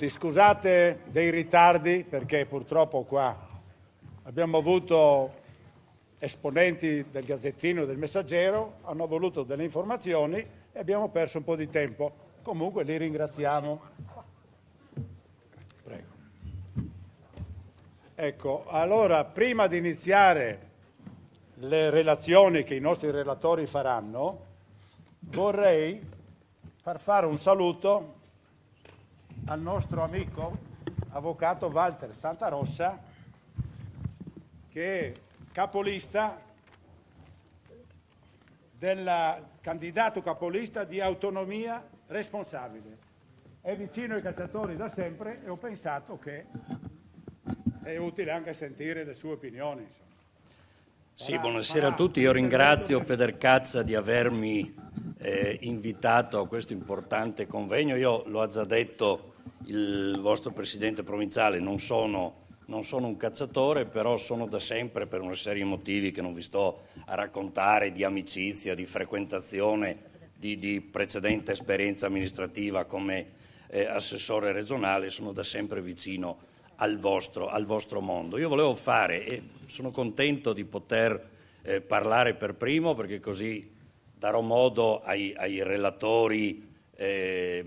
tutti, scusate dei ritardi perché purtroppo qua abbiamo avuto esponenti del Gazzettino e del Messaggero, hanno voluto delle informazioni e abbiamo perso un po' di tempo. Comunque li ringraziamo. Prego. Ecco, allora prima di iniziare le relazioni che i nostri relatori faranno, vorrei far fare un saluto al nostro amico avvocato Walter Santarossa che è capolista del candidato capolista di autonomia responsabile. È vicino ai cacciatori da sempre e ho pensato che è utile anche sentire le sue opinioni. Insomma. Sì, buonasera a tutti. Io ringrazio Federcazza di avermi eh, invitato a questo importante convegno. Io l'ho già detto il vostro presidente provinciale, non sono, non sono un cacciatore, però sono da sempre per una serie di motivi che non vi sto a raccontare, di amicizia, di frequentazione, di, di precedente esperienza amministrativa come eh, assessore regionale, sono da sempre vicino al vostro, al vostro, mondo. Io volevo fare, e sono contento di poter eh, parlare per primo perché così darò modo ai, ai relatori eh,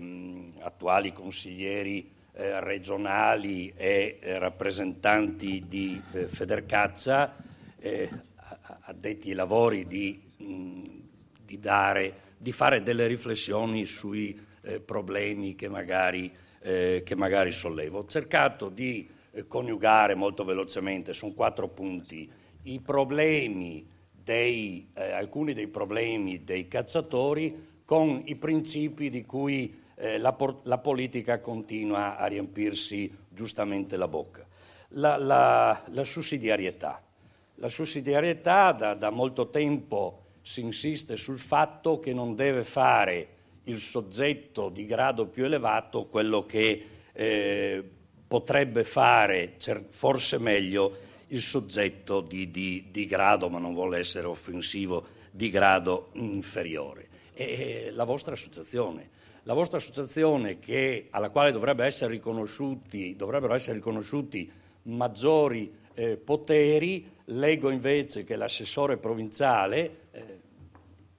attuali consiglieri eh, regionali e eh, rappresentanti di eh, Federcaccia, eh, addetti ai lavori di, mh, di, dare, di, fare delle riflessioni sui eh, problemi che magari, che magari, sollevo. Ho cercato di coniugare molto velocemente, sono quattro punti, i problemi dei, alcuni dei problemi dei cacciatori con i principi di cui eh, la, la, politica continua a riempirsi giustamente la bocca. La, la, la sussidiarietà. La sussidiarietà da, da molto tempo si insiste sul fatto che non deve fare il soggetto di grado più elevato quello che eh, potrebbe fare forse meglio il soggetto di, di, di, grado, ma non vuole essere offensivo, di grado inferiore è la vostra associazione. La vostra associazione che, alla quale dovrebbe essere dovrebbero essere riconosciuti maggiori eh, poteri, leggo invece che l'assessore provinciale, eh,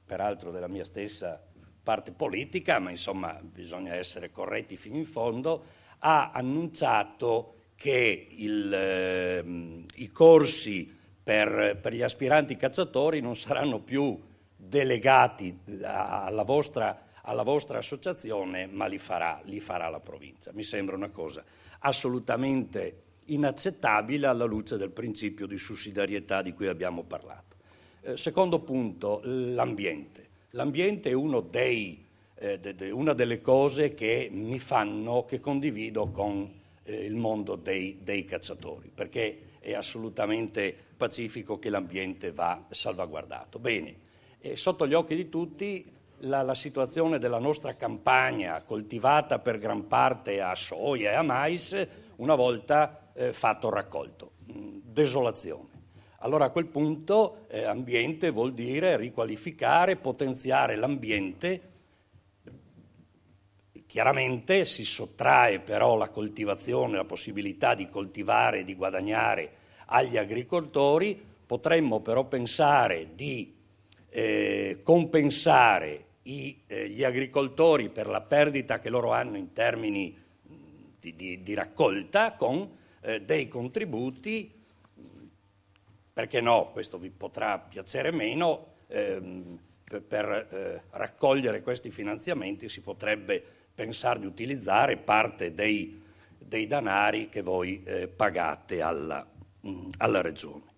peraltro della mia stessa parte politica, ma insomma bisogna essere corretti fino in fondo, ha annunciato che il, eh, i corsi per, per gli aspiranti cacciatori non saranno più delegati alla vostra, alla vostra associazione, ma li farà, li farà la provincia. Mi sembra una cosa assolutamente inaccettabile alla luce del principio di sussidiarietà di cui abbiamo parlato. Eh, secondo punto, l'ambiente. L'ambiente è uno dei, eh, de, de, una delle cose che mi fanno, che condivido con eh, il mondo dei, dei, cacciatori, perché è assolutamente pacifico che l'ambiente va salvaguardato. Bene, eh, sotto gli occhi di tutti la, la, situazione della nostra campagna, coltivata per gran parte a soia e a mais, una volta eh, fatto raccolto. Mm, desolazione. Allora a quel punto eh, ambiente vuol dire riqualificare, potenziare l'ambiente. Chiaramente si sottrae però la coltivazione, la possibilità di coltivare e di guadagnare agli agricoltori, potremmo però pensare di eh, compensare i, eh, gli agricoltori per la perdita che loro hanno in termini mm, di, di, di raccolta con eh, dei contributi, mm, perché no, questo vi potrà piacere meno, ehm, per, per eh, raccogliere questi finanziamenti si potrebbe pensare di utilizzare parte dei, dei danari che voi eh, pagate alla, mh, mm, alla Regione.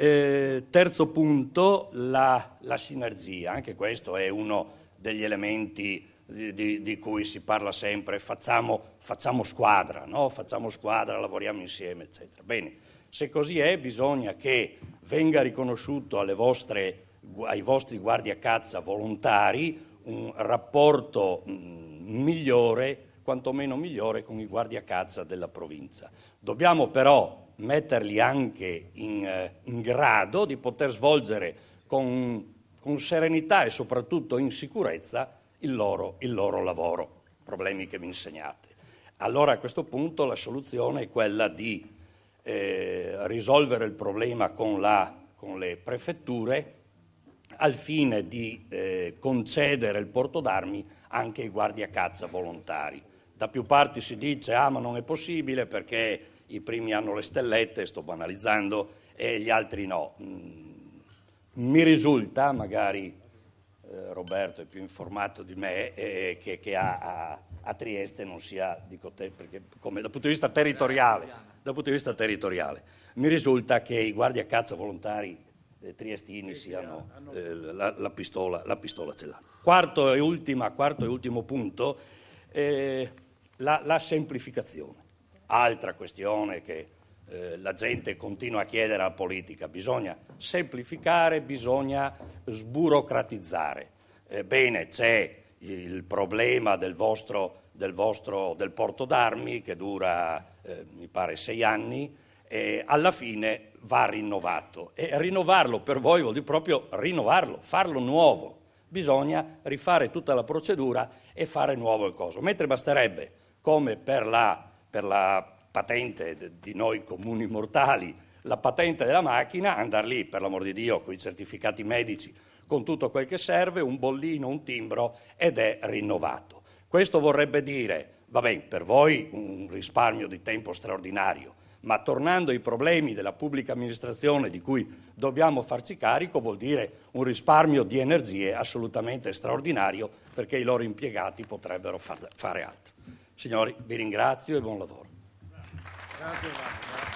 Eh, terzo punto, la, la, sinergia, anche questo è uno degli elementi di, di, di cui si parla sempre, facciamo, facciamo squadra, no? facciamo squadra, lavoriamo insieme, eccetera. Bene, se così è bisogna che venga riconosciuto vostre, ai vostri guardiacazza volontari un rapporto mh, mm, migliore, quantomeno migliore, con i guardiacazza della provincia. Dobbiamo però metterli anche in, eh, in grado di poter svolgere con, con, serenità e soprattutto in sicurezza il loro, il loro lavoro, problemi che mi insegnate. Allora a questo punto la soluzione è quella di eh, risolvere il problema con, la, con, le prefetture al fine di eh, concedere il porto d'armi anche ai guardiacazza volontari. Da più parti si dice ah ma non è possibile perché i primi hanno le stellette, sto banalizzando, e gli altri no. Mm, mi risulta, magari eh, Roberto è più informato di me, eh, che, che a, a, a, Trieste non sia, dico te, perché come, dal, punto eh, dal punto di vista territoriale, mi risulta che i guardi a cazzo volontari eh, triestini siano eh, la, la, pistola, la pistola ce l'hanno. Quarto e, ultima, quarto e ultimo punto, eh, la, la semplificazione Altra questione che eh, la gente continua a chiedere alla politica, bisogna semplificare, bisogna sburocratizzare. Eh, bene, c'è il problema del vostro, del vostro del porto d'armi che dura, eh, mi pare, sei anni e alla fine va rinnovato. E rinnovarlo per voi vuol dire proprio rinnovarlo, farlo nuovo. Bisogna rifare tutta la procedura e fare nuovo il coso. Mentre basterebbe, come per la per la patente di noi comuni mortali, la patente della macchina, andare lì, per l'amor di Dio, con i certificati medici, con tutto quel che serve, un bollino, un timbro ed è rinnovato. Questo vorrebbe dire, va bene, per voi un risparmio di tempo straordinario, ma tornando ai problemi della pubblica amministrazione di cui dobbiamo farci carico, vuol dire un risparmio di energie assolutamente straordinario perché i loro impiegati potrebbero fare altro. Signori, vi ringrazio e buon lavoro. Grazie.